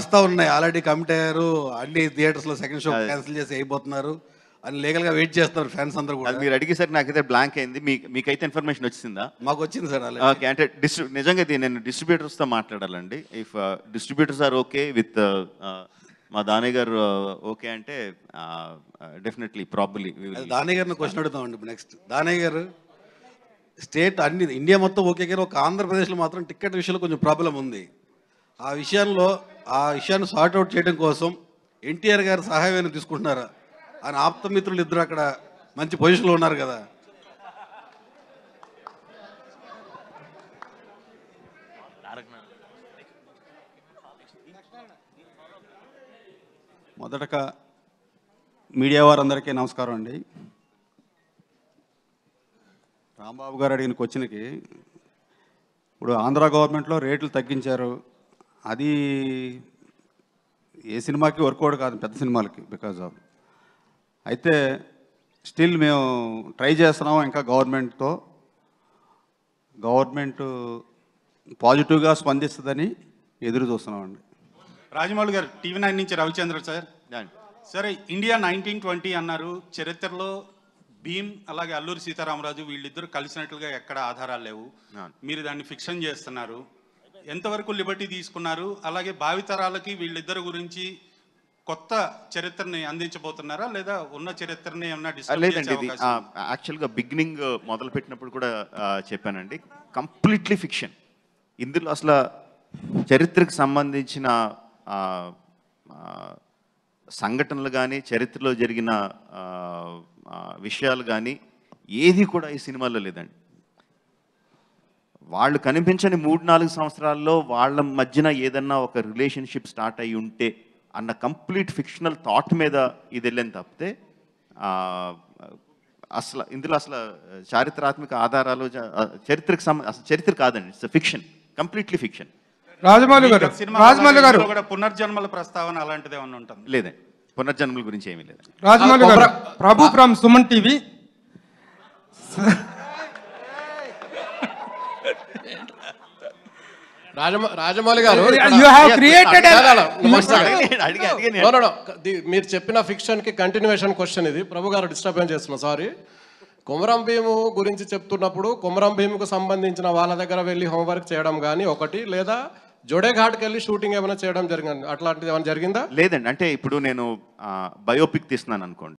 వస్తా ఉన్నాయి already commit అయ్యారు అన్ని థియేటర్స్ లో సెకండ్ షో క్యాన్సిల్ చేసి అయిపోతున్నారు అని లీగల్ గా వెయిట్ చేస్తున్నారు ఫ్యాన్స్ అందరూ కూడా మీరు అడిగి సార్ నాకైతే బ్లాంక్ అయింది మీకు మీకైతే ఇన్ఫర్మేషన్ వచ్చిందా మాకు వచ్చింది సార్ ఓకే అంటే డిస్ట్రి నిజంగా ఇది నేను తో మాట్లాడాలండి if distributors are okay with మా దాని గారు ఓకే uh, అంటే డెఫినెట్లీ uh, uh, ప్రాబ్లీ దాని గారిని క్వశ్చన్ అడుగుతామండి నెక్స్ట్ దాని గారు స్టేట్ అన్ని ఇండియా మొత్తం ఓకే గారు ఒక ఆంధ్రప్రదేశ్లో మాత్రం టికెట్ విషయంలో కొంచెం ప్రాబ్లం ఉంది ఆ విషయంలో ఆ విషయాన్ని సార్ట్అవుట్ చేయడం కోసం ఎన్టీఆర్ గారు సహాయం తీసుకుంటున్నారా ఆయన ఆప్తమిత్రులు ఇద్దరు అక్కడ మంచి పొజిషన్లో ఉన్నారు కదా మొదటగా మీడియా వారందరికీ నమస్కారం అండి రాంబాబు గారు అడిగిన క్వశ్చన్కి ఇప్పుడు ఆంధ్ర గవర్నమెంట్లో రేట్లు తగ్గించారు అది ఏ సినిమాకి వర్కౌట్ కాదు పెద్ద సినిమాలకి బికాజ్ ఆఫ్ అయితే స్టిల్ మేము ట్రై చేస్తున్నాం ఇంకా గవర్నమెంట్తో గవర్నమెంట్ పాజిటివ్గా స్పందిస్తుందని ఎదురు చూస్తున్నామండి రాజమౌళి గారు టీవీ నైన్ నుంచి రవిచంద్ర సార్ సరే ఇండియా నైన్టీన్ ట్వంటీ అన్నారు చరిత్రలో భీమ్ అలాగే అల్లూరి సీతారామరాజు వీళ్ళిద్దరు కలిసినట్లుగా ఎక్కడ ఆధారాలు లేవు మీరు దాన్ని ఫిక్షన్ చేస్తున్నారు ఎంతవరకు లిబర్టీ తీసుకున్నారు అలాగే భావితరాలకి వీళ్ళిద్దరి గురించి కొత్త చరిత్రని అందించబోతున్నారా లేదా ఉన్న చరిత్రని ఏమన్నా లేదండి ఇది యాక్చువల్గా బిగినింగ్ uh, మొదలు పెట్టినప్పుడు కూడా చెప్పానండి కంప్లీట్లీ ఫిక్షన్ ఇందులో అసలు చరిత్రకు సంబంధించిన సంఘటనలు కానీ చరిత్రలో జరిగిన విషయాలు కానీ ఏది కూడా ఈ సినిమాలో లేదండి వాళ్ళు కనిపించని మూడు నాలుగు సంవత్సరాల్లో వాళ్ళ మధ్యన ఏదన్నా ఒక రిలేషన్షిప్ స్టార్ట్ అయి ఉంటే అన్న కంప్లీట్ ఫిక్షనల్ థాట్ మీద ఇది వెళ్ళని తప్పితే అసలు ఇందులో అసలు చారిత్రాత్మక ఆధారాలు చరిత్రకు అసలు చరిత్ర కాదండి it's fiction completely fiction Rajamouli గారు గారు కూడా పునర్జన్మల ప్రస్తావన అలాంటిదే ఉన్న ఉంటుంది పునర్జన్మల గురించి ఏమీ లేదు రాజమౌళి గారు ప్రభు ఫ్రమ్ సుమన్ టీవీ రాజమౌళి గారు మీరు చెప్పిన ఫిక్షన్ కి కంటిన్యూషన్ క్వశ్చన్ ఇది ప్రభు గారు డిస్టర్బెన్స్ చేస్తున్నా సారీ కుమరం భీము గురించి చెప్తున్నప్పుడు కుమరం భీముకు సంబంధించిన వాళ్ళ దగ్గర వెళ్ళి హోంవర్క్ చేయడం కానీ ఒకటి లేదా జోడేఘాట్కి వెళ్ళి షూటింగ్ ఏమైనా చేయడం జరిగింది అట్లాంటిది ఏమైనా జరిగిందా లేదండి అంటే ఇప్పుడు నేను బయోపిక్ తీస్తున్నాను అనుకోండి